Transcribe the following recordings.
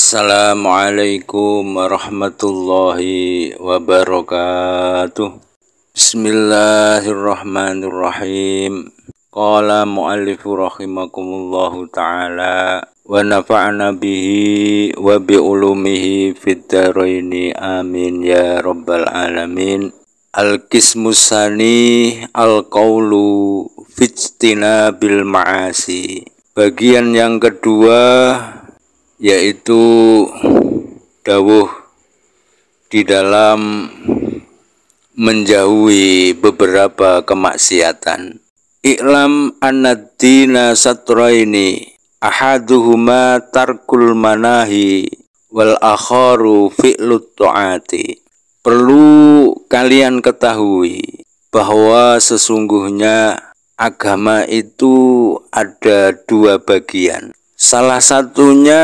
Assalamualaikum warahmatullahi wabarakatuh Bismillahirrahmanirrahim Qala muallifu rahimakumullahu ta'ala Wa nafa'na bihi wa bi'ulumihi fiddaraini amin ya rabbal alamin Al-Kismusani Al-Qawlu Fijtina bil Ma'asi Bagian yang kedua yaitu dawuh di dalam menjauhi beberapa kemaksiatan. Iklam anadina ini ahaduhuma tarkul manahi wal akharu fi'lut ta'ati. Perlu kalian ketahui bahwa sesungguhnya agama itu ada dua bagian. Salah satunya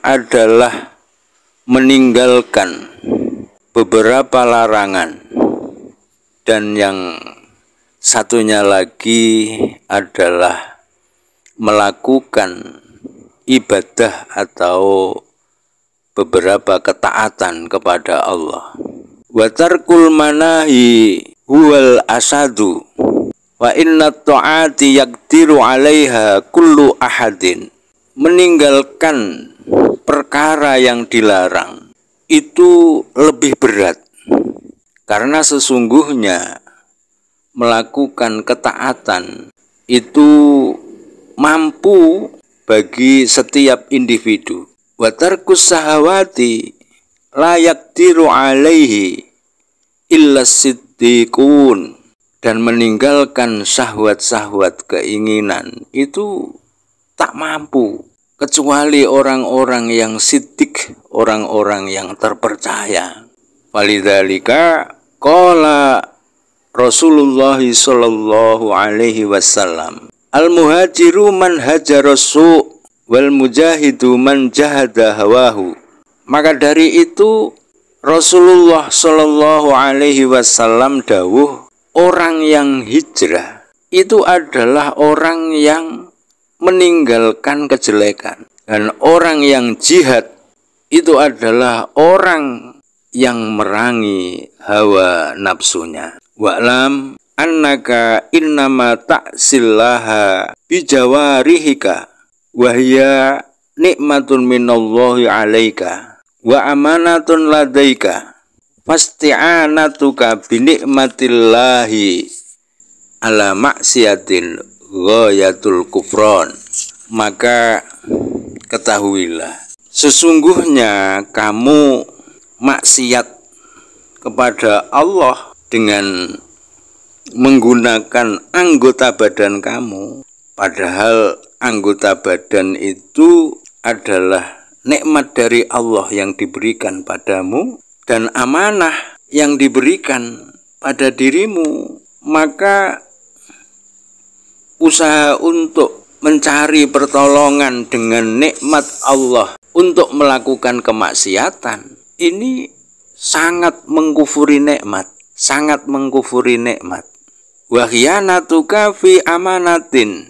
adalah meninggalkan beberapa larangan dan yang satunya lagi adalah melakukan ibadah atau beberapa ketaatan kepada Allah. Watarkul manahi huwal asadu wa inna ta'ati yaktiru alaiha kullu ahadin meninggalkan perkara yang dilarang itu lebih berat karena sesungguhnya melakukan ketaatan itu mampu bagi setiap individu. Watarkus sahawati layak diru alaihi illa siddiqun dan meninggalkan syahwat-syahwat keinginan itu tak mampu kecuali orang-orang yang sidik, orang-orang yang terpercaya. Walidalika kola Rasulullah sallallahu alaihi wasallam Al muhajiru man hajara su wal mujahidu man jahada hawahu Maka dari itu Rasulullah sallallahu alaihi wasallam dawuh orang yang hijrah itu adalah orang yang meninggalkan kejelekan. Dan orang yang jihad itu adalah orang yang merangi hawa nafsunya. Wa'lam annaka innama ta'silaha bijawarihika wahya nikmatun minallahi alaika wa amanatun ladaika fasti'anatuka binikmatillahi ala maksiatin ghayatul kufron maka ketahuilah sesungguhnya kamu maksiat kepada Allah dengan menggunakan anggota badan kamu padahal anggota badan itu adalah nikmat dari Allah yang diberikan padamu dan amanah yang diberikan pada dirimu maka usaha untuk mencari pertolongan dengan nikmat Allah untuk melakukan kemaksiatan ini sangat mengkufuri nikmat, sangat mengkufuri nikmat. Wahiyanatuka fi amanatin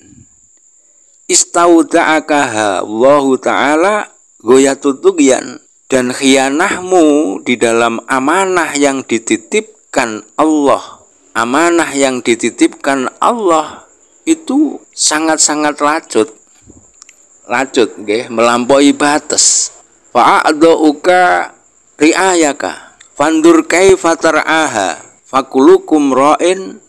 istauda'akaha Allahu ta'ala goyatutugyan dan khianahmu di dalam amanah yang dititipkan Allah amanah yang dititipkan Allah itu sangat-sangat lacut lacut nggih melampaui batas fa aduka riayaka fandur kaifa taraha fakulukum ra'in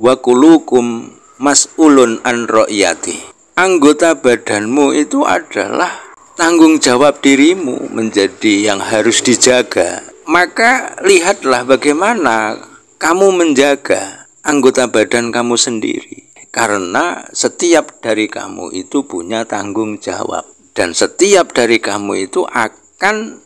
wa kulukum mas'ulun an ra'yati anggota badanmu itu adalah tanggung jawab dirimu menjadi yang harus dijaga maka lihatlah bagaimana kamu menjaga anggota badan kamu sendiri karena setiap dari kamu itu punya tanggung jawab. Dan setiap dari kamu itu akan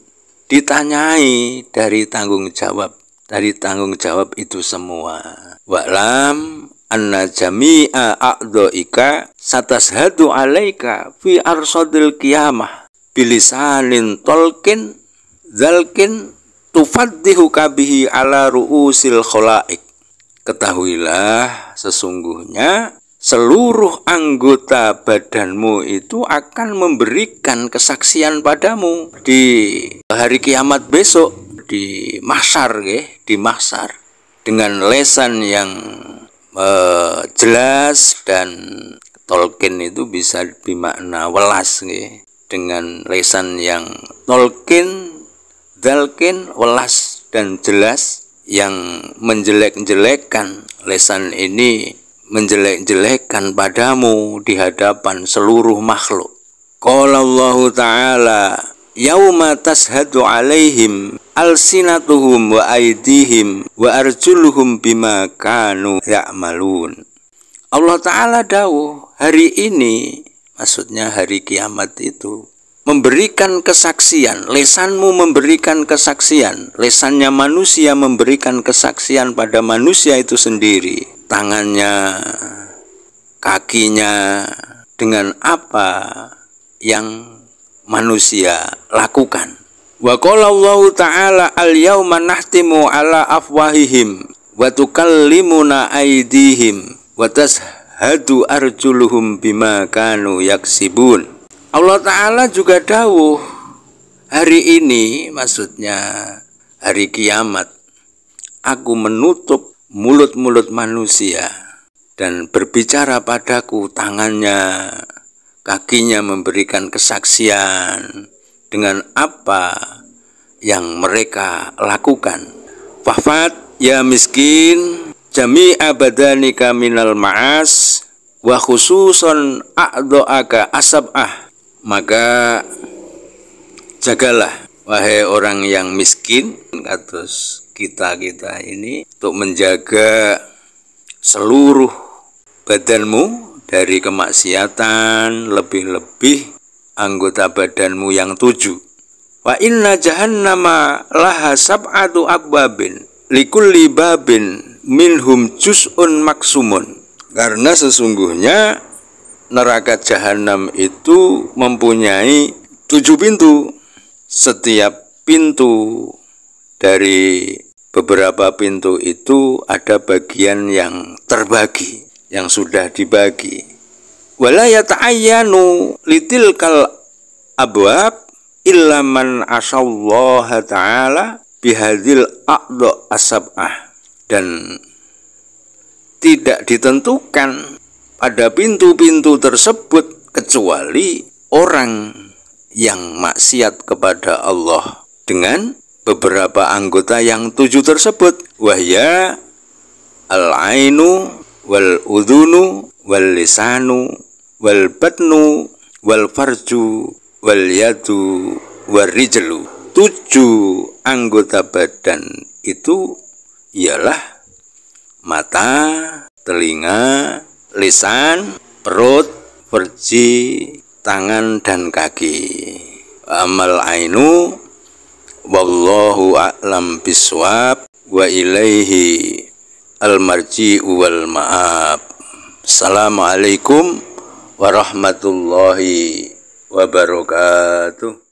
ditanyai dari tanggung jawab. Dari tanggung jawab itu semua. Wa'lam anna jami'a a'dha'ika satashadu alaika fi arsadil qiyamah bilisanin tolkin zalkin tufaddihu kabihi ala ru'usil kholaik ketahuilah Sesungguhnya seluruh anggota badanmu itu akan memberikan kesaksian padamu di hari kiamat besok di mahsyar ya, di mahsyar dengan lesan yang eh, jelas dan Tolkien itu bisa dimakna welas ya, dengan lesan yang Tolkien Dalkin welas dan jelas yang menjelek-jelekan lesan ini menjelek-jelekkan padamu di hadapan seluruh makhluk. Qala Allah Ta'ala Yauma tashadu alaihim alsinatuhum wa aidihim wa arjuluhum bima kanu ya'malun. Allah Ta'ala dawuh hari ini, maksudnya hari kiamat itu, memberikan kesaksian, lesanmu memberikan kesaksian, lesannya manusia memberikan kesaksian pada manusia itu sendiri, tangannya, kakinya, dengan apa yang manusia lakukan. Wa qala Allah taala al-yauma nahtimu ala afwahihim wa tukallimuna aydihim wa tashadu arjuluhum bima kanu yaksibun. Allah Ta'ala juga dawuh hari ini maksudnya hari kiamat aku menutup mulut-mulut manusia dan berbicara padaku tangannya kakinya memberikan kesaksian dengan apa yang mereka lakukan wafat ya miskin jami abadani minal ma'as wa khususun a'do'aka asab'ah maka jagalah wahai orang yang miskin atas kita-kita ini untuk menjaga seluruh badanmu dari kemaksiatan lebih-lebih anggota badanmu yang tujuh wa inna jahannama laha sab'atu abwabin likulli babin minhum juz'un maksumun karena sesungguhnya neraka jahanam itu mempunyai tujuh pintu. Setiap pintu dari beberapa pintu itu ada bagian yang terbagi, yang sudah dibagi. Wala yata'ayyanu litil kal abwab illa man ta'ala bihadil aqdo asab'ah. Dan tidak ditentukan pada pintu-pintu tersebut kecuali orang yang maksiat kepada Allah dengan beberapa anggota yang tujuh tersebut wahya al-ainu wal udhunu wal lisanu wal batnu wal farju wal yadu wal rijlu tujuh anggota badan itu ialah mata, telinga, lisan, perut, perci, tangan dan kaki. Amal ainu wallahu a'lam biswab wa ilaihi al-marji'u wal ma'ab. Assalamualaikum warahmatullahi wabarakatuh.